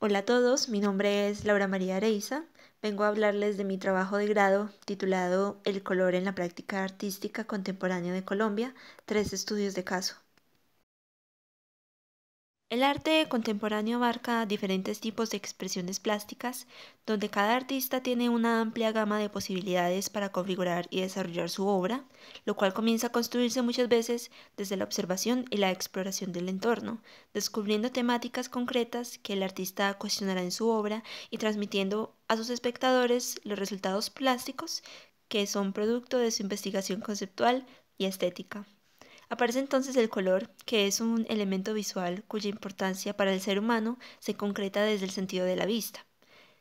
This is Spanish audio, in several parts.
Hola a todos, mi nombre es Laura María Areiza. Vengo a hablarles de mi trabajo de grado titulado El color en la práctica artística contemporánea de Colombia, tres estudios de caso. El arte contemporáneo abarca diferentes tipos de expresiones plásticas, donde cada artista tiene una amplia gama de posibilidades para configurar y desarrollar su obra, lo cual comienza a construirse muchas veces desde la observación y la exploración del entorno, descubriendo temáticas concretas que el artista cuestionará en su obra y transmitiendo a sus espectadores los resultados plásticos que son producto de su investigación conceptual y estética. Aparece entonces el color, que es un elemento visual cuya importancia para el ser humano se concreta desde el sentido de la vista.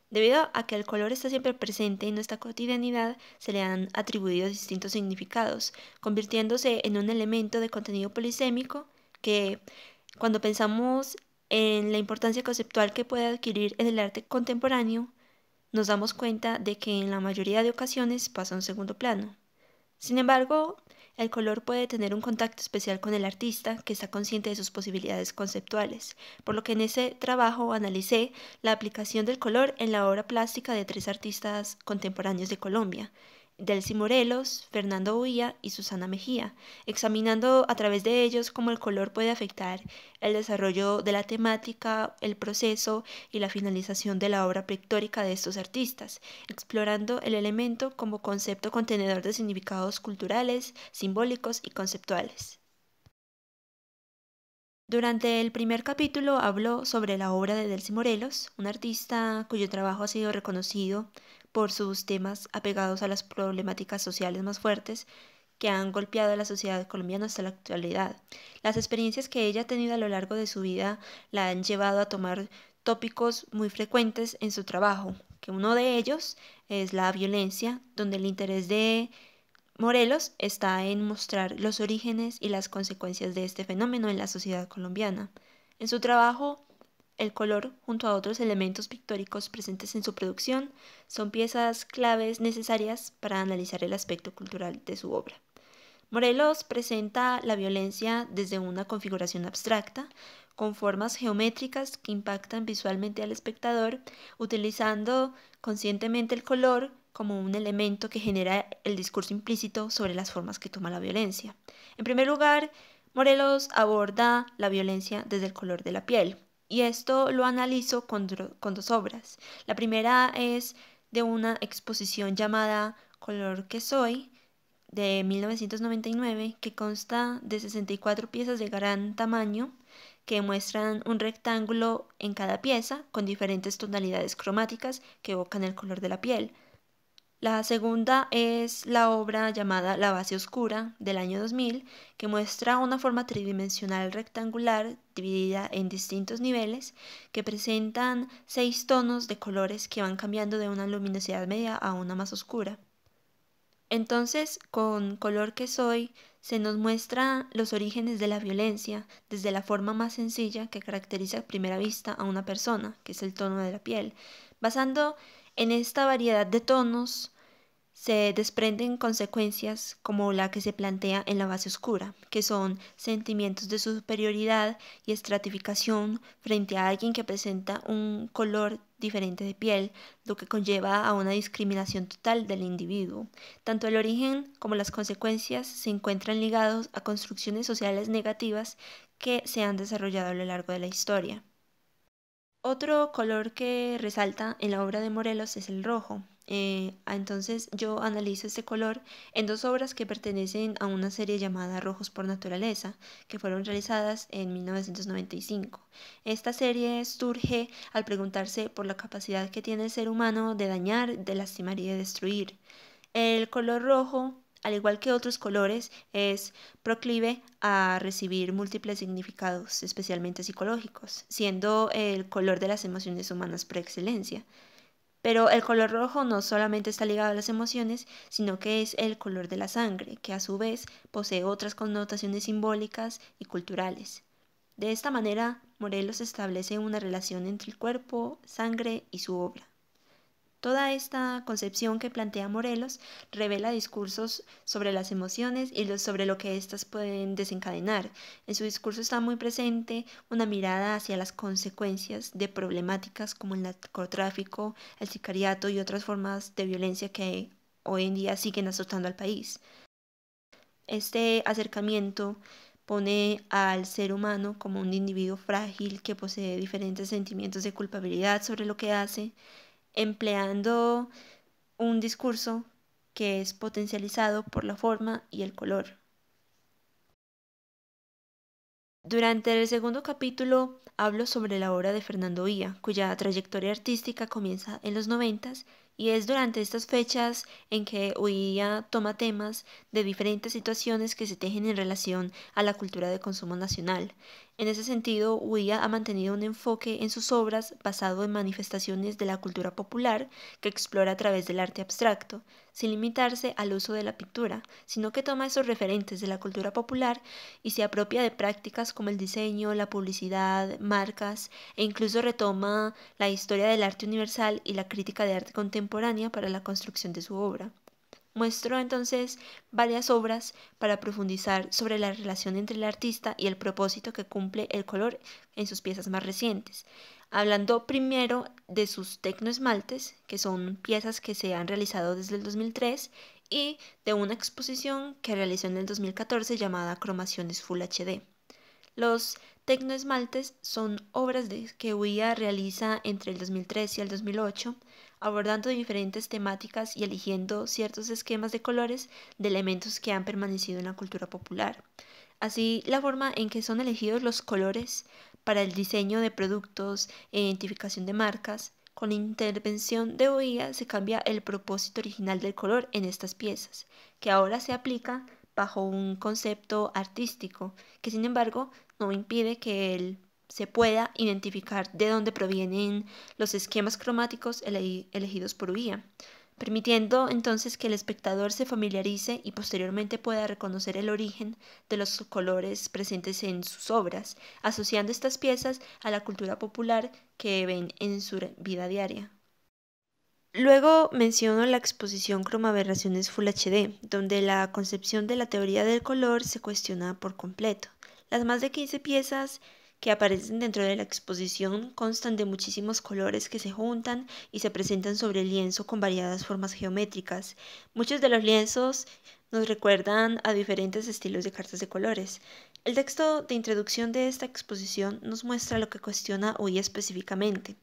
Debido a que el color está siempre presente en nuestra cotidianidad, se le han atribuido distintos significados, convirtiéndose en un elemento de contenido polisémico que, cuando pensamos en la importancia conceptual que puede adquirir en el arte contemporáneo, nos damos cuenta de que en la mayoría de ocasiones pasa a un segundo plano. Sin embargo, el color puede tener un contacto especial con el artista, que está consciente de sus posibilidades conceptuales, por lo que en ese trabajo analicé la aplicación del color en la obra plástica de tres artistas contemporáneos de Colombia, Delcy Morelos, Fernando Uía y Susana Mejía, examinando a través de ellos cómo el color puede afectar el desarrollo de la temática, el proceso y la finalización de la obra pictórica de estos artistas, explorando el elemento como concepto contenedor de significados culturales, simbólicos y conceptuales. Durante el primer capítulo habló sobre la obra de Delcy Morelos, un artista cuyo trabajo ha sido reconocido por sus temas apegados a las problemáticas sociales más fuertes que han golpeado a la sociedad colombiana hasta la actualidad. Las experiencias que ella ha tenido a lo largo de su vida la han llevado a tomar tópicos muy frecuentes en su trabajo, que uno de ellos es la violencia, donde el interés de Morelos está en mostrar los orígenes y las consecuencias de este fenómeno en la sociedad colombiana. En su trabajo el color, junto a otros elementos pictóricos presentes en su producción, son piezas claves necesarias para analizar el aspecto cultural de su obra. Morelos presenta la violencia desde una configuración abstracta, con formas geométricas que impactan visualmente al espectador, utilizando conscientemente el color como un elemento que genera el discurso implícito sobre las formas que toma la violencia. En primer lugar, Morelos aborda la violencia desde el color de la piel. Y esto lo analizo con, dos obras. La primera es de una exposición llamada Color que Soy, de 1999 que consta de 64 piezas de gran tamaño que muestran un rectángulo en cada pieza con diferentes tonalidades cromáticas que evocan el color de la piel. La segunda es la obra llamada La base oscura del año 2000, que muestra una forma tridimensional rectangular dividida en distintos niveles que presentan seis tonos de colores que van cambiando de una luminosidad media a una más oscura. Entonces, con Color que soy, se nos muestra los orígenes de la violencia desde la forma más sencilla que caracteriza a primera vista a una persona, que es el tono de la piel, basando en esta variedad de tonos se desprenden consecuencias como la que se plantea en la base oscura, que son sentimientos de superioridad y estratificación frente a alguien que presenta un color diferente de piel, lo que conlleva a una discriminación total del individuo. Tanto el origen como las consecuencias se encuentran ligados a construcciones sociales negativas que se han desarrollado a lo largo de la historia. Otro color que resalta en la obra de Morelos es el rojo. Eh, ah, entonces yo analizo este color en dos obras que pertenecen a una serie llamada Rojos por Naturaleza, que fueron realizadas en 1995. Esta serie surge al preguntarse por la capacidad que tiene el ser humano de dañar, de lastimar y de destruir. El color rojo al igual que otros colores, es proclive a recibir múltiples significados, especialmente psicológicos, siendo el color de las emociones humanas por excelencia. Pero el color rojo no solamente está ligado a las emociones, sino que es el color de la sangre, que a su vez posee otras connotaciones simbólicas y culturales. De esta manera, Morelos establece una relación entre el cuerpo, sangre y su obra. Toda esta concepción que plantea Morelos revela discursos sobre las emociones y sobre lo que éstas pueden desencadenar. En su discurso está muy presente una mirada hacia las consecuencias de problemáticas como el narcotráfico, el sicariato y otras formas de violencia que hoy en día siguen azotando al país. Este acercamiento pone al ser humano como un individuo frágil que posee diferentes sentimientos de culpabilidad sobre lo que hace empleando un discurso que es potencializado por la forma y el color. Durante el segundo capítulo hablo sobre la obra de Fernando Vía, cuya trayectoria artística comienza en los noventas y es durante estas fechas en que Oidia toma temas de diferentes situaciones que se tejen en relación a la cultura de consumo nacional. En ese sentido, Huía ha mantenido un enfoque en sus obras basado en manifestaciones de la cultura popular que explora a través del arte abstracto, sin limitarse al uso de la pintura, sino que toma esos referentes de la cultura popular y se apropia de prácticas como el diseño, la publicidad, marcas e incluso retoma la historia del arte universal y la crítica de arte contemporáneo contemporánea para la construcción de su obra. Muestro entonces varias obras para profundizar sobre la relación entre el artista y el propósito que cumple el color en sus piezas más recientes, hablando primero de sus tecnoesmaltes, que son piezas que se han realizado desde el 2003, y de una exposición que realizó en el 2014 llamada Cromaciones Full HD. Los tecnoesmaltes son obras que Huía realiza entre el 2003 y el 2008, abordando diferentes temáticas y eligiendo ciertos esquemas de colores de elementos que han permanecido en la cultura popular. Así, la forma en que son elegidos los colores para el diseño de productos e identificación de marcas, con intervención de OIA se cambia el propósito original del color en estas piezas, que ahora se aplica bajo un concepto artístico, que sin embargo no impide que el se pueda identificar de dónde provienen los esquemas cromáticos elegidos por guía, permitiendo entonces que el espectador se familiarice y posteriormente pueda reconocer el origen de los colores presentes en sus obras, asociando estas piezas a la cultura popular que ven en su vida diaria. Luego menciono la exposición Cromaberraciones Full HD, donde la concepción de la teoría del color se cuestiona por completo. Las más de 15 piezas que aparecen dentro de la exposición constan de muchísimos colores que se juntan y se presentan sobre el lienzo con variadas formas geométricas. Muchos de los lienzos nos recuerdan a diferentes estilos de cartas de colores. El texto de introducción de esta exposición nos muestra lo que cuestiona hoy específicamente.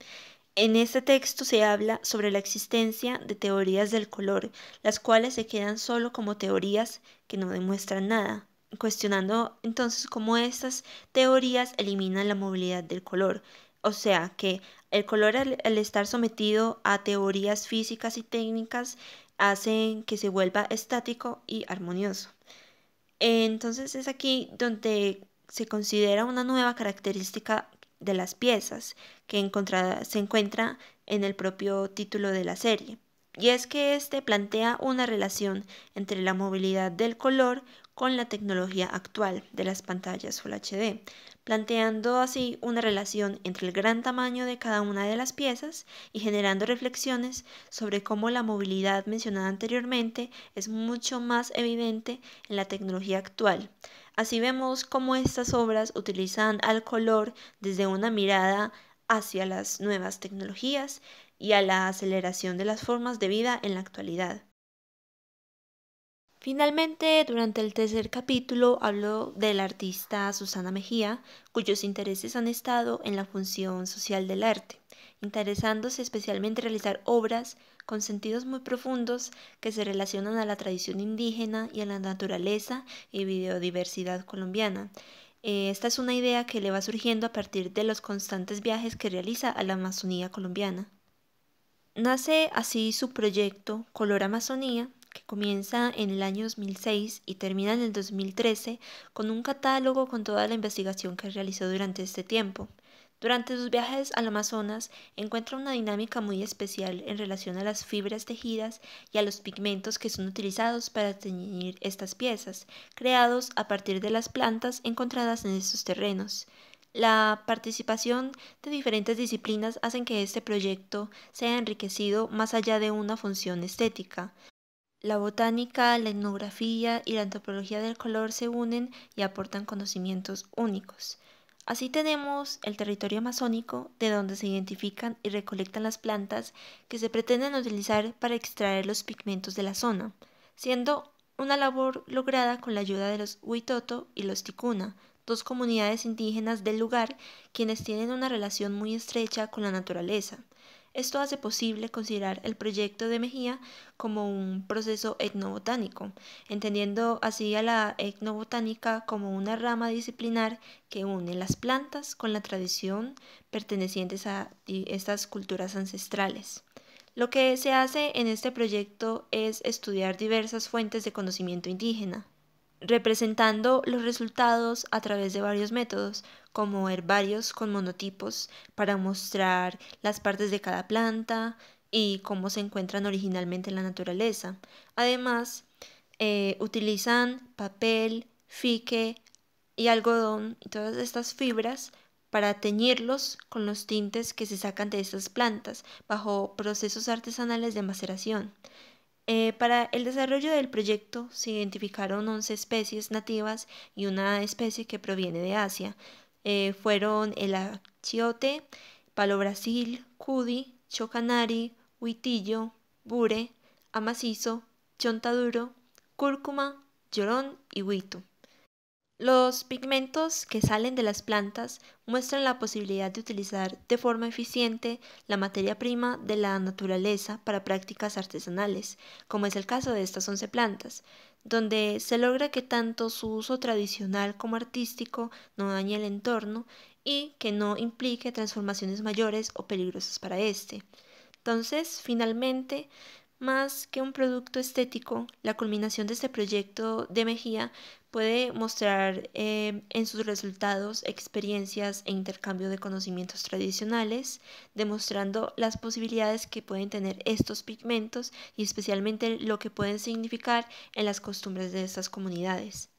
En este texto se habla sobre la existencia de teorías del color, las cuales se quedan solo como teorías que no demuestran nada cuestionando entonces cómo estas teorías eliminan la movilidad del color. O sea que el color al, estar sometido a teorías físicas y técnicas hacen que se vuelva estático y armonioso. Entonces es aquí donde se considera una nueva característica de las piezas que se encuentra en el propio título de la serie. Y es que este plantea una relación entre la movilidad del color con la tecnología actual de las pantallas Full HD, planteando así una relación entre el gran tamaño de cada una de las piezas y generando reflexiones sobre cómo la movilidad mencionada anteriormente es mucho más evidente en la tecnología actual. Así vemos cómo estas obras utilizan al color desde una mirada hacia las nuevas tecnologías y a la aceleración de las formas de vida en la actualidad. Finalmente, durante el tercer capítulo hablo del artista Susana Mejía, cuyos intereses han estado en la función social del arte, interesándose especialmente en realizar obras con sentidos muy profundos que se relacionan a la tradición indígena y a la naturaleza y biodiversidad colombiana. Eh, esta es una idea que le va surgiendo a partir de los constantes viajes que realiza a la Amazonía colombiana. Nace así su proyecto Color Amazonía, que comienza en el año 2006 y termina en el 2013 con un catálogo con toda la investigación que realizó durante este tiempo. Durante sus viajes al Amazonas encuentra una dinámica muy especial en relación a las fibras tejidas y a los pigmentos que son utilizados para teñir estas piezas, creados a partir de las plantas encontradas en estos terrenos. La participación de diferentes disciplinas hacen que este proyecto sea enriquecido más allá de una función estética, la botánica, la etnografía y la antropología del color se unen y aportan conocimientos únicos. Así tenemos el territorio amazónico, de donde se identifican y recolectan las plantas que se pretenden utilizar para extraer los pigmentos de la zona, siendo una labor lograda con la ayuda de los Huitoto y los Ticuna, dos comunidades indígenas del lugar, quienes tienen una relación muy estrecha con la naturaleza. Esto hace posible considerar el proyecto de Mejía como un proceso etnobotánico, entendiendo así a la etnobotánica como una rama disciplinar que une las plantas con la tradición pertenecientes a estas culturas ancestrales. Lo que se hace en este proyecto es estudiar diversas fuentes de conocimiento indígena, representando los resultados a través de varios métodos, como herbarios con monotipos para mostrar las partes de cada planta y cómo se encuentran originalmente en la naturaleza. Además, eh, utilizan papel, fique y algodón y todas estas fibras para teñirlos con los tintes que se sacan de estas plantas bajo procesos artesanales de maceración. Eh, para el desarrollo del proyecto se identificaron 11 especies nativas y una especie que proviene de Asia, eh, fueron el achiote, palo brasil, cudi, chocanari, huitillo, bure, amacizo, chontaduro, cúrcuma, llorón y huitu. Los pigmentos que salen de las plantas muestran la posibilidad de utilizar de forma eficiente la materia prima de la naturaleza para prácticas artesanales, como es el caso de estas 11 plantas, donde se logra que tanto su uso tradicional como artístico no dañe el entorno y que no implique transformaciones mayores o peligrosas para este. Entonces, finalmente, más que un producto estético, la culminación de este proyecto de Mejía puede mostrar eh, en sus resultados experiencias e intercambio de conocimientos tradicionales, demostrando las posibilidades que pueden tener estos pigmentos y especialmente lo que pueden significar en las costumbres de estas comunidades.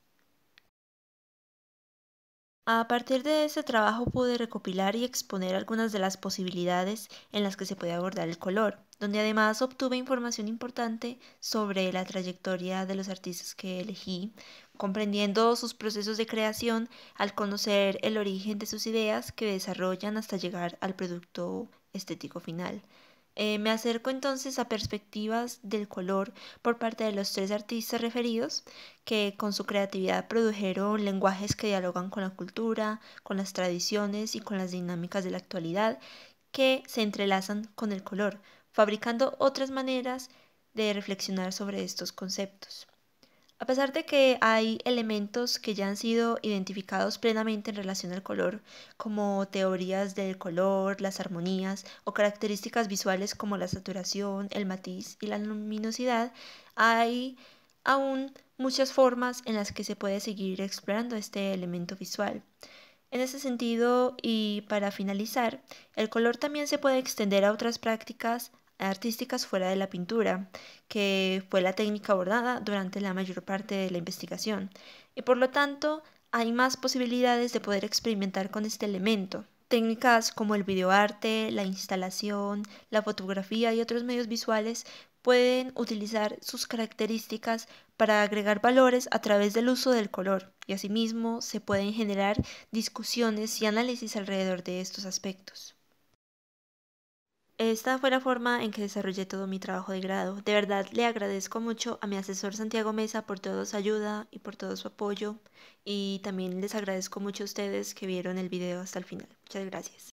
A partir de este trabajo pude recopilar y exponer algunas de las posibilidades en las que se puede abordar el color donde además obtuve información importante sobre la trayectoria de los artistas que elegí, comprendiendo sus procesos de creación al conocer el origen de sus ideas que desarrollan hasta llegar al producto estético final. Eh, me acerco entonces a perspectivas del color por parte de los tres artistas referidos, que con su creatividad produjeron lenguajes que dialogan con la cultura, con las tradiciones y con las dinámicas de la actualidad, que se entrelazan con el color, fabricando otras maneras de reflexionar sobre estos conceptos. A pesar de que hay elementos que ya han sido identificados plenamente en relación al color, como teorías del color, las armonías o características visuales como la saturación, el matiz y la luminosidad, hay aún muchas formas en las que se puede seguir explorando este elemento visual. En ese sentido, y para finalizar, el color también se puede extender a otras prácticas artísticas fuera de la pintura, que fue la técnica abordada durante la mayor parte de la investigación, y por lo tanto hay más posibilidades de poder experimentar con este elemento. Técnicas como el videoarte, la instalación, la fotografía y otros medios visuales pueden utilizar sus características para agregar valores a través del uso del color y asimismo se pueden generar discusiones y análisis alrededor de estos aspectos. Esta fue la forma en que desarrollé todo mi trabajo de grado. De verdad le agradezco mucho a mi asesor Santiago Mesa por toda su ayuda y por todo su apoyo y también les agradezco mucho a ustedes que vieron el video hasta el final. Muchas gracias.